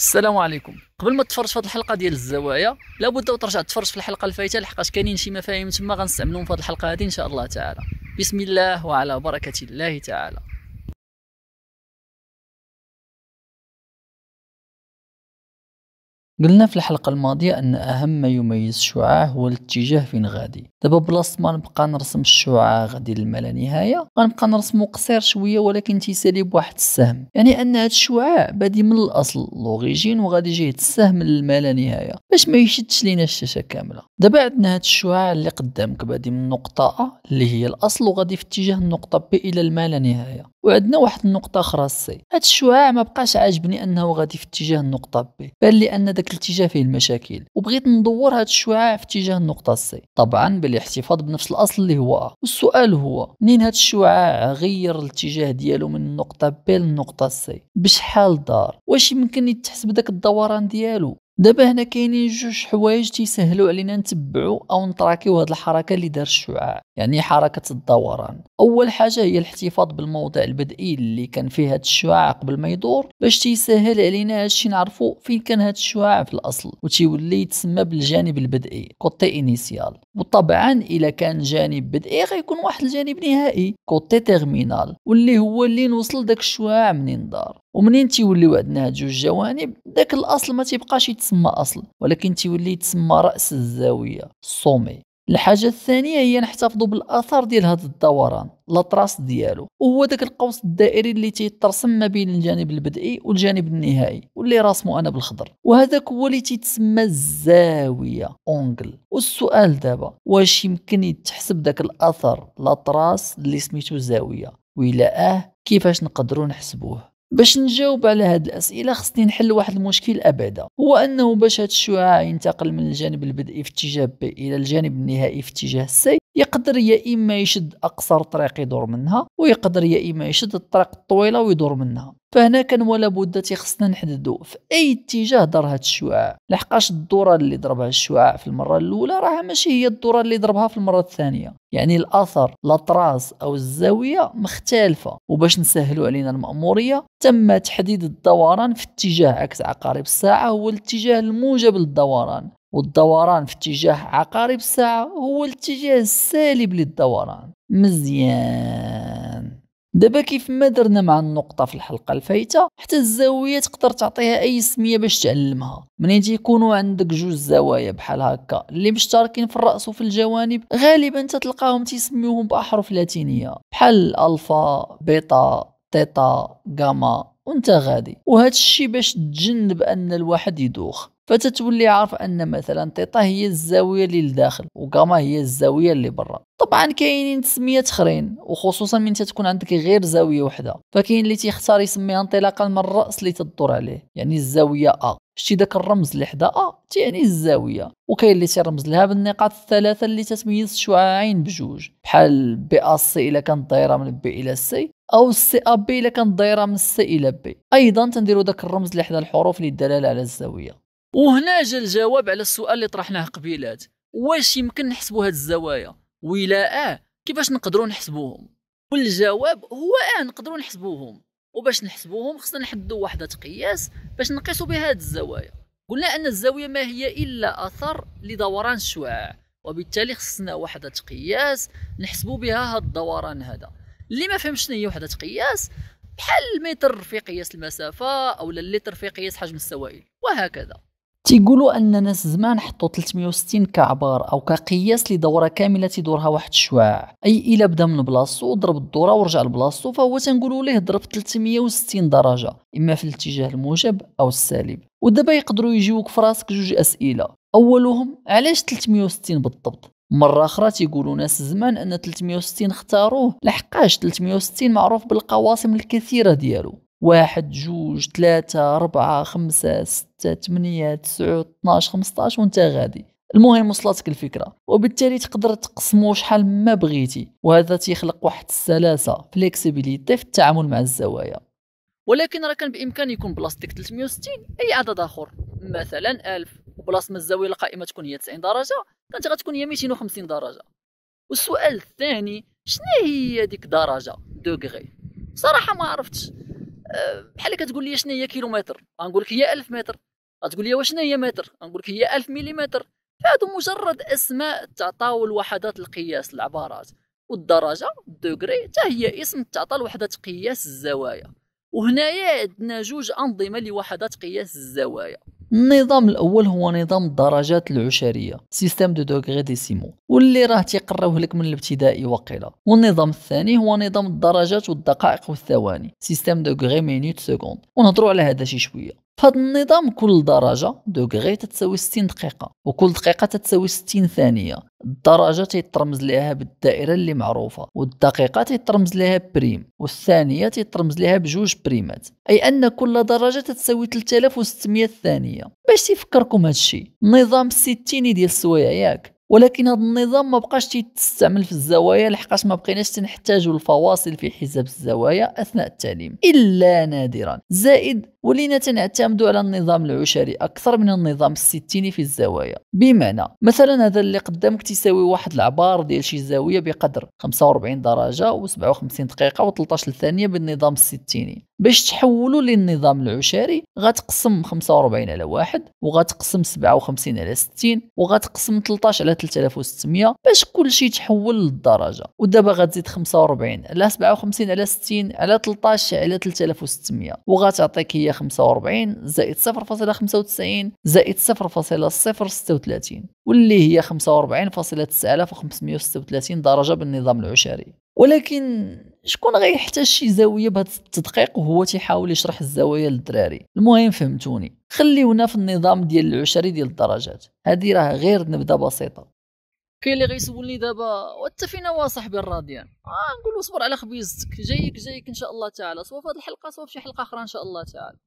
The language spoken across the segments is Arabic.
السلام عليكم قبل ما تفرج في هذه الحلقه ديال الزوايا لابد ترجع تفرج في الحلقه الفايته لحقاش كاينين شي مفاهيم تما غنستعملهم في هذه الحلقه هذه ان شاء الله تعالى بسم الله وعلى بركه الله تعالى قلنا في الحلقة الماضية أن أهم ما يميز الشعاع هو الاتجاه فين غادي دابا بلاصة ما نبقى نرسم الشعاع غادي لما لا نهاية غنبقى نرسمو قصير شوية ولكن تيسالي بواحد السهم يعني أن هاد الشعاع بادي من الأصل لوغيجين وغادي جاي السهم لما لا نهاية باش ما يشدش لينا الشاشة كاملة دابا عندنا هاد الشعاع اللي قدامك بادي من نقطة أ اللي هي الأصل وغادي في اتجاه النقطة بي إلى الما لا نهاية وعندنا واحد النقطة أخرى سي هاد الشعاع ما بقاش عاجبني أنه غادي في اتجاه النقطة بي بان لأن داك الاتجاه فيه المشاكل وبغيت ندور هاد الشعاع في اتجاه النقطة سي طبعا بالاحتفاظ بنفس الأصل اللي هو أ والسؤال هو منين هاد الشعاع غير الاتجاه ديالو من النقطة بي للنقطة سي بشحال دار واش يمكن يتحسب داك الدوران ديالو دابا هنا كاينين جوج حوايج تيسهلوا علينا نتبعوا او نتراكيو هذه الحركه اللي دار الشعاع يعني حركه الدوران اول حاجه هي الاحتفاظ بالموضع البدئي اللي كان فيه هذا الشعاع قبل ما يدور باش تيسهل علينا هادشي نعرفوا فين كان هذا الشعاع في الاصل وتيولي يتسمى بالجانب البدئي كوتي انيسيال وطبعا الا كان جانب بدئي غيكون واحد الجانب نهائي كوتي تيرمينال واللي هو اللي نوصل داك الشعاع منين دار ومنين تيوليو عندنا هاد جوج جوانب داك الاصل ما تيبقاش يتسمى اصل ولكن تيولي يتسمى راس الزاويه سومي الحاجه الثانيه هي نحتفظوا بالاثر ديال هذا الدوران لا تراس ديالو وهو داك القوس الدائري اللي تيترسم ما بين الجانب البدئي والجانب النهائي واللي راسمه انا بالخضر وهذاك هو اللي تيتسمى الزاويه اونغل والسؤال دابا واش يمكن يتحسب داك الاثر لا تراس اللي سميتو زاويه ولا اه كيفاش نقدروا نحسبوه باش نجاوب على هاد الاسئله خصني نحل واحد المشكل ابدا هو انه باش هاد الشعاع ينتقل من الجانب البدئي في اتجاه بي الى الجانب النهائي في اتجاه سي يقدر يا إما يشد أقصر طريق يدور منها ويقدر يا إما يشد الطريق الطويلة ويدور منها فهنا كان ولا بد تيخصنا نحددو في اي اتجاه دار هذا الشعاع لحقاش الدوره اللي ضربها الشعاع في المره الاولى راها ماشي هي الدوره اللي ضربها في المره الثانيه يعني الاثر الاطراس او الزاويه مختلفه وباش نسهلوا علينا الماموريه تم تحديد الدوران في اتجاه عكس عقارب الساعه هو الاتجاه الموجب للدوران والدوران في اتجاه عقارب الساعة هو الاتجاه السالب للدوران مزيان دابا كيف ما درنا مع النقطة في الحلقة الفايتة حتى الزاوية تقدر تعطيها أي سمية باش تعلمها منين يكونوا عندك جوج زوايا بحال هكا اللي مشتركين في الرأس وفي الجوانب غالبا تتلقاهم تيسميوهم بأحرف لاتينية بحال ألفا بيتا تيتا جاما وانت غادي وهذا الشيء باش تجنب ان الواحد يدوخ فتتولي عارف ان مثلا تيتا هي الزاويه اللي لداخل وغاما هي الزاويه اللي برا طبعا كاينين تسميات اخرين وخصوصا من تتكون عندك غير زاويه وحده فكاين اللي تيختار يسميها انطلاقا من الراس اللي تدور عليه يعني الزاويه ا شتي داك الرمز اللي حدا ا تيعني الزاويه وكاين اللي تيرمز لها بالنقاط الثلاثه اللي تتميز الشعاعين بجوج بحال بي ا سي الا كانت دايره من بي الى سي او سي ا بي الا كانت دايره من سي الى بي ايضا تنديروا داك الرمز اللي حدا الحروف للدلاله على الزاويه وهنا جا الجواب على السؤال اللي طرحناه قبيلات واش يمكن نحسبوا هاد الزوايا ولا اه كيفاش نقدروا نحسبوهم والجواب هو اه نقدروا نحسبوهم وباش نحسبوهم خصنا نحددوا وحده قياس باش نقيسوا بها هاد الزوايا قلنا ان الزاويه ما هي الا اثر لدوران الشعاع وبالتالي خصنا وحده قياس نحسبوا بها هاد الدوران هذا اللي ما فهمش شنو هي وحده قياس بحال المتر في قياس المسافه او اللتر في قياس حجم السوائل وهكذا تيقولوا ان ناس زمان حطوا 360 كعبار او كقياس لدوره كامله تيدورها واحد الشعاع اي الا بدا من بلاصتو وضرب الدوره ورجع لبلاصتو فهو تنقولوا ليه ضرب 360 درجه اما في الاتجاه الموجب او السالب ودابا يقدروا يجيوك في راسك جوج اسئله اولهم علاش 360 بالضبط مرة أخرى تيقولوا ناس زمان أن 360 اختاروه لحقاش 360 معروف بالقواسم الكثيرة ديالو واحد جوج ثلاثة أربعة خمسة ستة ثمانية تسعة 12 15 وانت غادي المهم وصلتك الفكرة وبالتالي تقدر تقسمو شحال ما بغيتي وهذا تيخلق واحد السلاسة فليكسيبيليتي في التعامل مع الزوايا ولكن راه كان بامكان يكون بلاستيك 360 اي عدد اخر مثلا 1000 وبلاصه ما الزاويه القائمه تكون هي 90 درجه كانت غتكون هي 250 درجه والسؤال الثاني شنو هي ديك درجه دوغري صراحه ما عرفتش بحال كتقول لي شنو هي كيلومتر غنقول لك هي 1000 متر غتقول لي واش هي متر غنقول لك هي 1000 مليمتر فهادو مجرد اسماء تعطاو لوحدات القياس العبارات والدرجه دوغري حتى هي اسم تعطى لوحدات قياس الزوايا وهنايا عندنا جوج انظمه لوحدات قياس الزوايا النظام الاول هو نظام الدرجات العشريه سيستم دو دوغري ديسيمو واللي راه تيقراوه لك من الابتدائي وقيله والنظام الثاني هو نظام الدرجات والدقائق والثواني سيستم دوغري مينوت سكوند ونهضروا على هذا شي شويه فهاد النظام كل درجه دوغري تتساوي 60 دقيقه وكل دقيقه تتساوي 60 ثانيه الدرجه تيترمز لها بالدائره اللي معروفه والدقيقه تيترمز لها بريم والثانيه تيترمز لها بجوج بريمات اي ان كل درجه تتساوي 3600 ثانيه باش تفكركم هادشي النظام الستيني ديال السوايع ياك ولكن هذا النظام ما بقاش تستعمل في الزوايا لحقاش ما بقيناش تنحتاجوا الفواصل في حساب الزوايا اثناء التعليم الا نادرا زائد ولينا تنعتمدوا على النظام العشري أكثر من النظام الستيني في الزوايا بمعنى مثلا هذا اللي قدامك تساوي واحد العبار ديال شي زاوية بقدر 45 درجة و57 دقيقة و13 ثانية بالنظام الستيني باش تحولوا للنظام العشري غتقسم 45 على واحد وغتقسم 57 على 60 وغتقسم 13 على 3600 باش كلشي تحول للدرجة ودابا غتزيد 45 على 57 على 60 على 13 على 3600 وغتعطيك هي 0.45 زائد 0.95 زائد 0.036 واللي هي 45.9536 درجة بالنظام العشري ولكن شكون غيحتاج شي زاوية بهذا التدقيق وهو تيحاول يشرح الزوايا للدراري المهم فهمتوني خليونا في النظام ديال العشري ديال الدرجات هذه راه غير نبذة بسيطة كاين اللي غيسولني دابا وانت فينا هو صاحبي الراضيان آه نقول له صبر على خبيزتك جايك جايك ان شاء الله تعالى سواء في هذه الحلقه سواء في شي حلقه اخرى ان شاء الله تعالى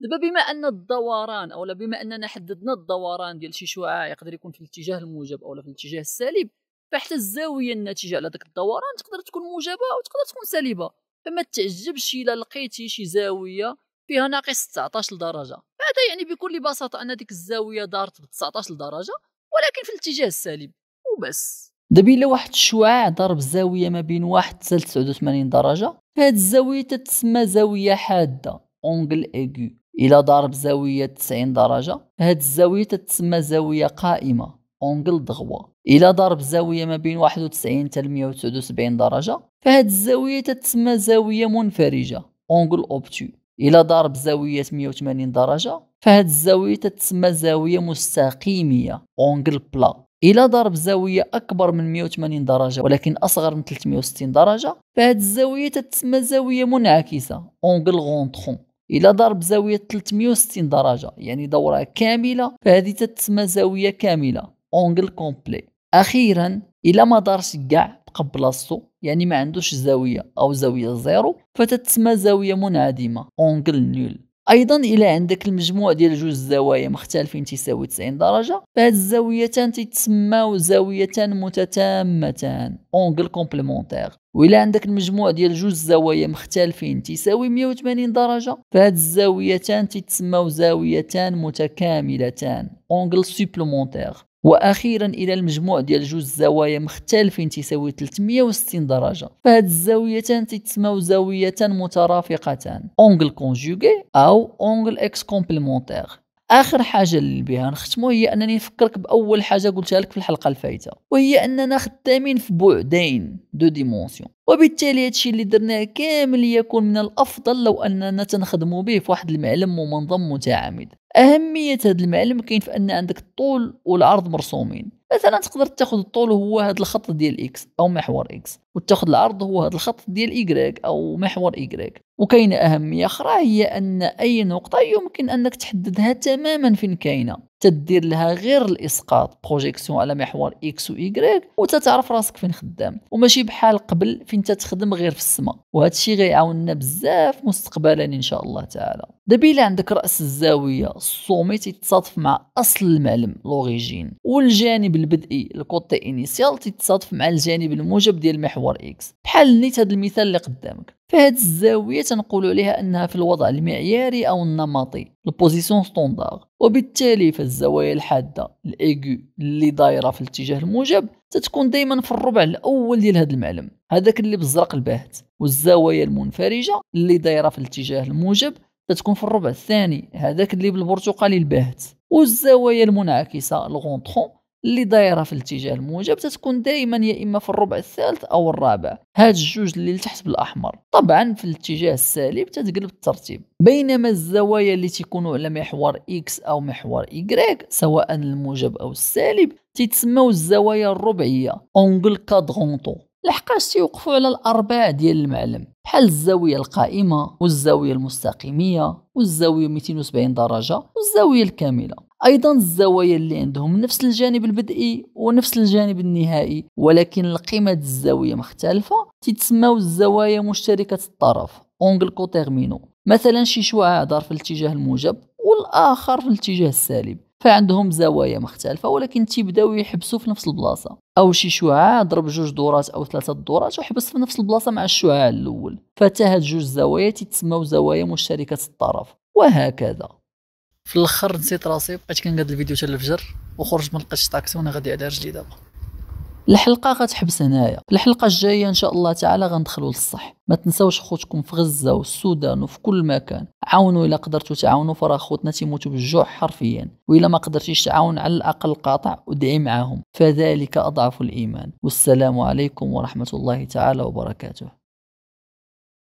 دابا بما ان الدوران اولا بما اننا حددنا الدوران ديال شي شعاع يقدر يكون في الاتجاه الموجب اولا في الاتجاه السالب فحتى الزاويه الناتجه على داك الدوران تقدر تكون موجبه وتقدر تكون سالبه فما تعجبش الا لقيتي شي زاويه فيها ناقص 19 درجه هذا يعني بكل بساطه ان ديك الزاويه دارت ب 19 درجه ولكن في الاتجاه السالب وبس دابا الا واحد الشعاع ضرب زاويه ما بين واحد حتى 89 درجه فهاد الزاويه تتسمى زاويه حاده اونغل ايغو الا ضرب زاويه 90 درجه هاد الزاويه تتسمى زاويه قائمه اونغل دغوا الا ضرب زاويه ما بين 91 حتى 179 درجه فهاد الزاويه تتسمى زاويه منفرجه اونغل اوبتو الا ضرب زاويه 180 درجه فهاد الزاويه تتسمى زاويه مستقيميه اونغل بلا إلى ضرب زاوية أكبر من 180 درجة ولكن أصغر من 360 درجة فهاد الزاوية تتسمى زاوية منعكسة أونغل غونطخون إلى ضرب زاوية 360 درجة يعني دورة كاملة فهذه تتسمى زاوية كاملة أونغل كومبلي أخيرا إلى ما دارش كاع بقى بلاصتو يعني ما عندوش زاوية أو زاوية زيرو فتتسمى زاوية منعدمة أونغل نول ايضا الى عندك المجموع ديال جوج الزوايا مختلفين تساوي 90 درجه فهاد الزاويتان تيتسماو زاويتان متتامتان اونغل كومبليمونتير وإلا عندك المجموع ديال جوج الزوايا مختلفين تساوي 180 درجة فهاد الزاويتان تتسماو زاويتان متكاملتان اونغل سوبلومونتير واخيرا الى المجموع ديال جوج زوايا مختلفين تساوي 360 درجه فهاد الزاويتان تتسموا زاويتان مترافقتان اونغل كونجوغي او اونغل اكس كومبليمونتير اخر حاجه اللي بها نختمو هي انني نفكرك باول حاجه قلتها لك في الحلقه الفايته وهي اننا خدامين في بعدين دو ديمونسيون وبالتالي هادشي اللي درناه كامل يكون من الافضل لو اننا تنخدمو به في واحد المعلم ومنظم متعامد اهميه هذا المعلم كاين في ان عندك الطول والعرض مرسومين مثلا تقدر تاخذ الطول هو هذا الخط ديال اكس او محور اكس وتاخذ العرض هو هذا الخط ديال إيكغيك أو محور إيكغيك وكاينة أهمية أخرى هي أن أي نقطة يمكن أنك تحددها تماما فين كاينة تدير لها غير الإسقاط بروجيكسيون على محور إكس وإيكغيك وتتعرف راسك فين خدام وماشي بحال قبل فين تتخدم غير في السماء وهذا الشيء غيعاوننا بزاف مستقبلا إن شاء الله تعالى دابا إلا عندك رأس الزاوية السومي تيتصادف مع أصل المعلم لوريجين والجانب البدئي الكوتي إنيسيال تتصادف مع الجانب الموجب ديال محور محور إكس بحال نيت هذا المثال اللي قدامك فهاد الزاوية تنقول عليها أنها في الوضع المعياري أو النمطي البوزيسيون ستوندار وبالتالي فالزوايا الحادة الإيغو اللي دايرة في الاتجاه الموجب تتكون دايما في الربع الأول ديال هاد المعلم هذاك اللي بالزرق الباهت والزوايا المنفرجة اللي دايرة في الاتجاه الموجب تتكون في الربع الثاني هذاك اللي بالبرتقالي الباهت والزوايا المنعكسة الغونطخون اللي دايره في الاتجاه الموجب تتكون دائما يا اما في الربع الثالث او الرابع هاد الجوج اللي لتحت بالاحمر طبعا في الاتجاه السالب تتقلب الترتيب بينما الزوايا اللي تيكونوا على محور اكس او محور y سواء الموجب او السالب تتسموا الزوايا الربعيه اونغل كادغونتو لحقاش تيوقفوا على الارباع ديال المعلم بحال الزاويه القائمه والزاويه المستقيميه والزاويه 270 درجه والزاويه الكامله أيضا الزوايا اللي عندهم نفس الجانب البدئي ونفس الجانب النهائي ولكن القيمة الزاوية مختلفة تتسموا الزوايا مشتركة الطرف أونغل كوتيرمينو مثلا شي شعاع دار في الاتجاه الموجب والآخر في الاتجاه السالب فعندهم زوايا مختلفة ولكن تيبداو يحبسوا في نفس البلاصة أو شي شعاع ضرب جوج دورات أو ثلاثة دورات وحبس في نفس البلاصة مع الشعاع الأول فتهت جوج زوايا تتسموا زوايا مشتركة الطرف وهكذا في الاخر نسيت راسي بقيت كنقاد الفيديو حتى الفجر وخرجت ما لقيتش طاكسي وانا غادي على رجلي دابا الحلقه غتحبس هنايا الحلقه الجايه ان شاء الله تعالى غندخلوا للصح ما تنساوش خوتكم في غزه والسودان وفي كل مكان عاونوا الا قدرتوا تعاونوا فرا خوتنا تيموتوا بالجوع حرفيا والا ما قدرتيش تعاون على الاقل قاطع ودعي معاهم فذلك اضعف الايمان والسلام عليكم ورحمه الله تعالى وبركاته